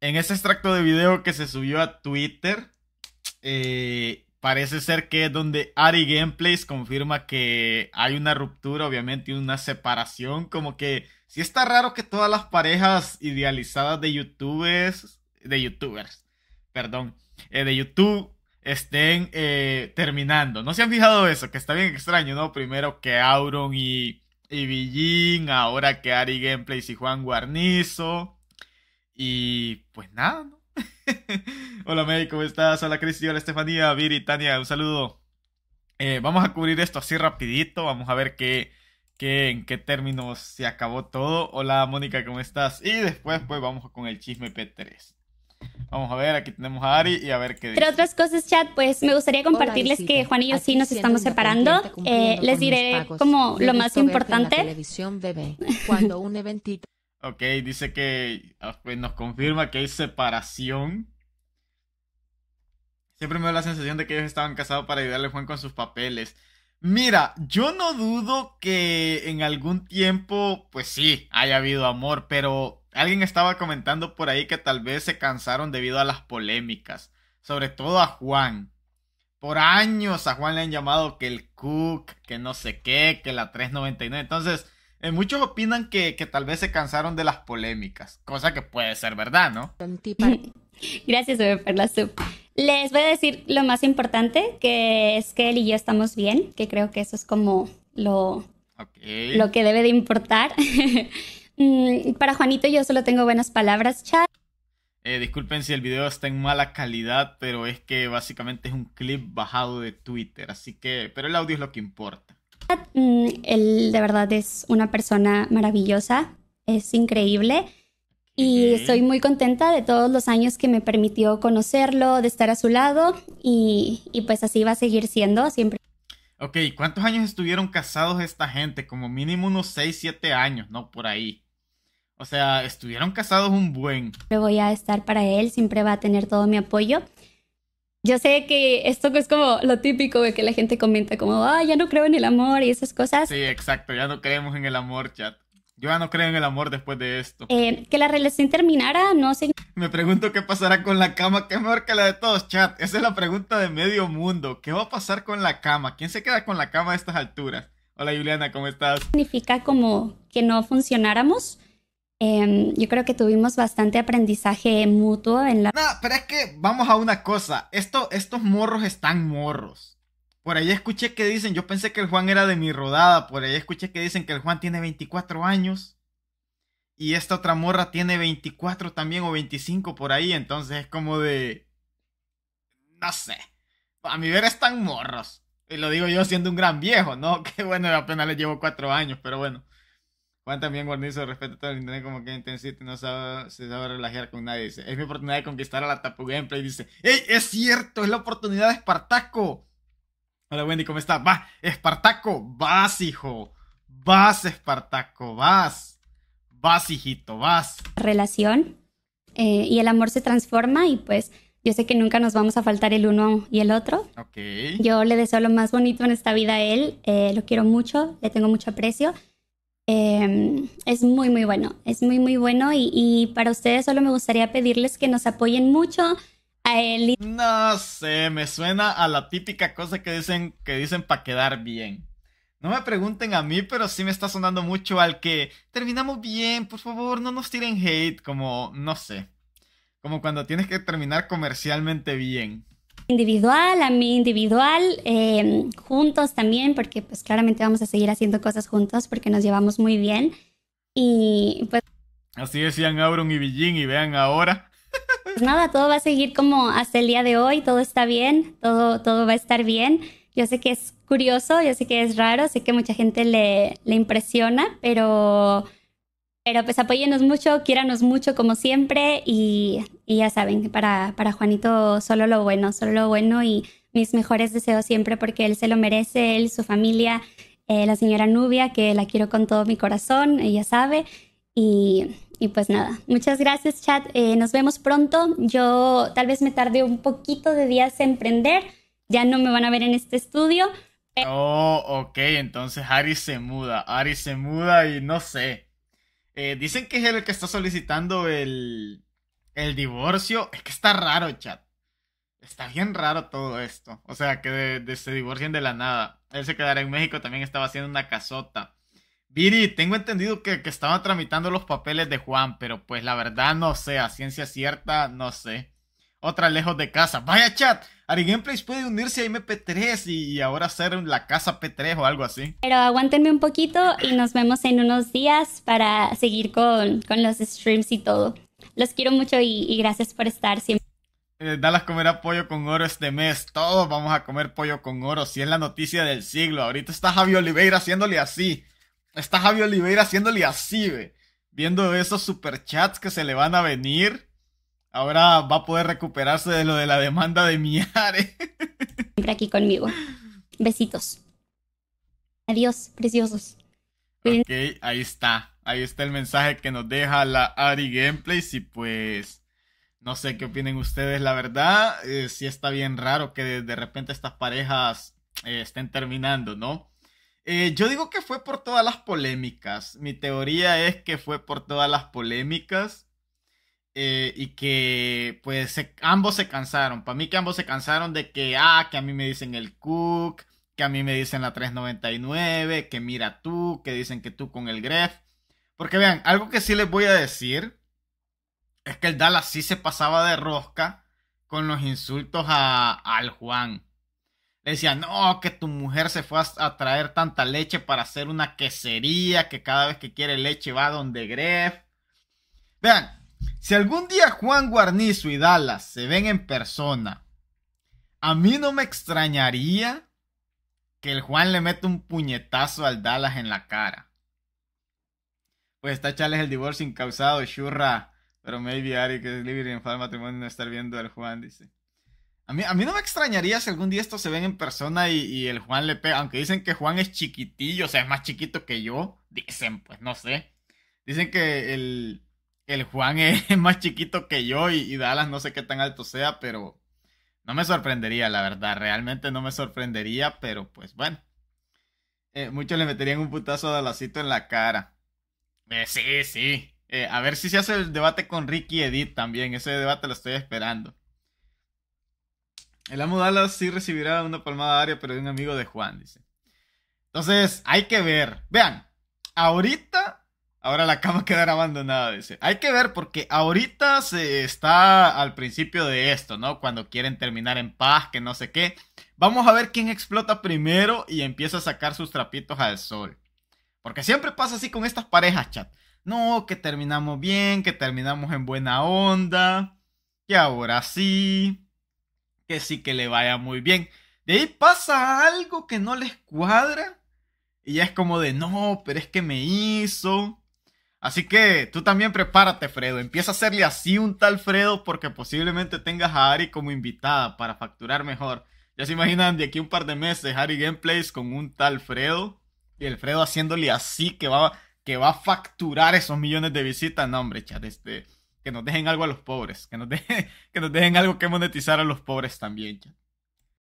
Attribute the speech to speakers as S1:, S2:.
S1: en ese extracto de video que se subió a Twitter, eh, parece ser que es donde Ari Gameplays confirma que hay una ruptura, obviamente una separación, como que sí está raro que todas las parejas idealizadas de youtubers, de youtubers, perdón, eh, de YouTube estén eh, terminando. ¿No se han fijado eso? Que está bien extraño, ¿no? Primero que Auron y, y ahora que Ari Gameplays y Juan Guarnizo. Y pues nada, ¿no? hola May, ¿cómo estás? Hola Cristi, hola Estefanía, Viri, Tania, un saludo. Eh, vamos a cubrir esto así rapidito, vamos a ver qué, qué, en qué términos se acabó todo. Hola Mónica, ¿cómo estás? Y después pues vamos con el chisme P3. Vamos a ver, aquí tenemos a Ari y a ver qué dice. Entre
S2: otras cosas, chat, pues me gustaría compartirles que Juan y yo sí nos estamos separando. Eh, les diré como lo más importante. La
S1: televisión, bebé. Cuando un eventito. Ok, dice que ah, pues, nos confirma que hay separación. Siempre me da la sensación de que ellos estaban casados para ayudarle a Juan con sus papeles. Mira, yo no dudo que en algún tiempo, pues sí, haya habido amor, pero alguien estaba comentando por ahí que tal vez se cansaron debido a las polémicas, sobre todo a Juan. Por años a Juan le han llamado que el Cook, que no sé qué, que la 399. Entonces, eh, muchos opinan que, tal vez se cansaron de las polémicas, cosa que puede ser verdad, ¿no?
S2: Gracias, bebé, por la Les voy a decir lo más importante, que es que él y yo estamos bien, que creo que eso es como lo,
S1: lo
S2: que debe de importar. Mm, para Juanito yo solo tengo buenas palabras, chat.
S1: Eh, disculpen si el video está en mala calidad, pero es que básicamente es un clip bajado de Twitter, así que, pero el audio es lo que importa.
S2: Mm, él de verdad es una persona maravillosa, es increíble. Y estoy muy contenta de todos los años que me permitió conocerlo, de estar a su lado y, pues así va a seguir siendo siempre.
S1: Ok, ¿cuántos años estuvieron casados esta gente? Como mínimo unos 6, 7 años, ¿no? Por ahí. O sea, estuvieron casados un buen.
S2: Me voy a estar para él, siempre va a tener todo mi apoyo yo sé que esto es como lo típico de que la gente comenta como, ah, ya no creo en el amor y esas cosas. Sí,
S1: exacto, ya no creemos en el amor, chat. Yo ya no creo en el amor después de esto.
S2: Eh, que la relación terminara, no sé.
S1: Me pregunto qué pasará con la cama, que es mejor que la de todos, chat. Esa es la pregunta de medio mundo. ¿Qué va a pasar con la cama? ¿Quién se queda con la cama a estas alturas? Hola Juliana, ¿cómo estás?
S2: Significa como que no funcionáramos Em, yo creo que tuvimos bastante aprendizaje mutuo en la... No, pero
S1: es que vamos a una cosa, estos morros están morros. Por ahí escuché que dicen, yo pensé que el Juan era de mi rodada, por ahí escuché que dicen que el Juan tiene 24 años y esta otra morra tiene 24 también o 25 por ahí, entonces es como de... No sé, a mi ver están morros. Y lo digo yo siendo un gran viejo, ¿no? Que bueno, apenas le llevo 4 años, pero bueno. Juan también guarnizo, respeto todo el internet como que intensito no sabe, se sabe relajar con nadie. Dice, es mi oportunidad de conquistar a la Tapu Gameplay. Dice, ¡Ey, es cierto! ¡Es la oportunidad de Espartaco! Hola Wendy, ¿cómo estás? Va, Espartaco, vas, hijo. Vas, Espartaco, vas. Vas, hijito, vas.
S2: Relación. Eh, y el amor se transforma y pues yo sé que nunca nos vamos a faltar el uno y el otro. Ok. Yo le deseo lo más bonito en esta vida a él. Eh, lo quiero mucho, le tengo mucho aprecio. Em, es muy, muy bueno, es muy, muy bueno y, para ustedes solo me gustaría pedirles que nos apoyen mucho. A él. No
S1: sé, me suena a la típica cosa que dicen, que dicen para quedar bien. No me pregunten a mí, pero sí me está sonando mucho al que terminamos bien, por favor, no nos tiren hate, como, no sé, como cuando tienes que terminar comercialmente bien
S2: individual, a mí individual, em, juntos también, porque pues claramente vamos a seguir haciendo cosas juntos porque nos llevamos muy bien. Y pues...
S1: Así decían Auron y Villín y vean ahora.
S2: Pues nada, todo va a seguir como hasta el día de hoy, todo está bien, todo, todo va a estar bien. Yo sé que es curioso, yo sé que es raro, sé que mucha gente le, le impresiona, pero pero pues apóyenos mucho, quiéranos mucho como siempre y, ya saben, para, para Juanito solo lo bueno, solo lo bueno y mis mejores deseos siempre porque él se lo merece, él, su familia, eh, la señora Nubia, que la quiero con todo mi corazón, ella sabe. Y, y pues nada, muchas gracias chat, eh, nos vemos pronto. Yo tal vez me tarde un poquito de días en emprender, ya no me van a ver en este estudio.
S1: Oh, ok, entonces Ari se muda, Ari se muda y no sé. Eh, dicen que es el que está solicitando el, divorcio. Es que está raro, chat. Está bien raro todo esto. O sea, que de, se divorcien de la nada. Él se quedará en México, también estaba haciendo una casota. Viri, tengo entendido que, que estaban tramitando los papeles de Juan, pero pues la verdad no sé, a ciencia cierta no sé. Otra lejos de casa. Vaya chat, Ari puede unirse a MP3 y ahora hacer la casa P3 o algo así.
S2: Pero aguántenme un poquito y nos vemos en unos días para seguir con, los streams y todo. Los quiero mucho y, gracias por estar siempre.
S1: Eh, las comerá pollo con oro este mes. Todos vamos a comer pollo con oro. Si es la noticia del siglo. Ahorita está Javi Oliveira haciéndole así. Está Javi Oliveira haciéndole así, ve. Viendo esos superchats que se le van a venir. Ahora va a poder recuperarse de lo de la demanda de
S2: Miare. Siempre aquí conmigo. Besitos. Adiós, preciosos. Ok,
S1: ahí está. Ahí está el mensaje que nos deja la Ari Gameplay y pues no sé qué opinen ustedes, la verdad. Eh, sí está bien raro que de, repente estas parejas eh, estén terminando, ¿no? Eh, yo digo que fue por todas las polémicas. Mi teoría es que fue por todas las polémicas. Eh, y que pues ambos se cansaron. Para mí que ambos se cansaron de que, ah, que a mí me dicen el Cook, que a mí me dicen la 399, que mira tú, que dicen que tú con el Gref. Porque vean, algo que sí les voy a decir es que el Dallas sí se pasaba de rosca con los insultos al Juan. Le decía no, que tu mujer se fue a, a, traer tanta leche para hacer una quesería, que cada vez que quiere leche va donde Gref. Vean, si algún día Juan Guarnizo y Dallas se ven en persona, a mí no me extrañaría que el Juan le meta un puñetazo al Dallas en la cara. Pues está Chales el divorcio incausado, churra. Pero maybe Ari, que es libre en el matrimonio, no estar viendo al Juan, dice. A mí, a mí no me extrañaría si algún día estos se ven en persona y, el Juan le pega. Aunque dicen que Juan es chiquitillo, o sea, es más chiquito que yo. Dicen, pues no sé. Dicen que el, el Juan es más chiquito que yo y, Dallas no sé qué tan alto sea, pero no me sorprendería, la verdad. Realmente no me sorprendería, pero pues bueno. Eh, muchos le meterían un putazo a Dallasito en la cara. Eh, sí, sí. Eh, a ver si se hace el debate con Ricky Edith también. Ese debate lo estoy esperando. El amo Dallas sí recibirá una palmada Aria, pero de un amigo de Juan, dice. Entonces, hay que ver. Vean, ahorita Ahora la cama quedará abandonada, dice. Hay que ver porque ahorita se está al principio de esto, ¿no? Cuando quieren terminar en paz, que no sé qué. Vamos a ver quién explota primero y empieza a sacar sus trapitos al sol. Porque siempre pasa así con estas parejas, chat. No, que terminamos bien, que terminamos en buena onda, que ahora sí, que sí que le vaya muy bien. De ahí pasa algo que no les cuadra y ya es como de, no, pero es que me hizo, Así que tú también prepárate, Fredo. Empieza a hacerle así un tal Fredo porque posiblemente tengas a Ari como invitada para facturar mejor. Ya se imaginan de aquí un par de meses Ari Gameplays con un tal Fredo y el Fredo haciéndole así que va, que va a facturar esos millones de visitas. No, hombre, chat, este, que nos dejen algo a los pobres, que nos, que nos dejen algo que monetizar a los pobres también, chat.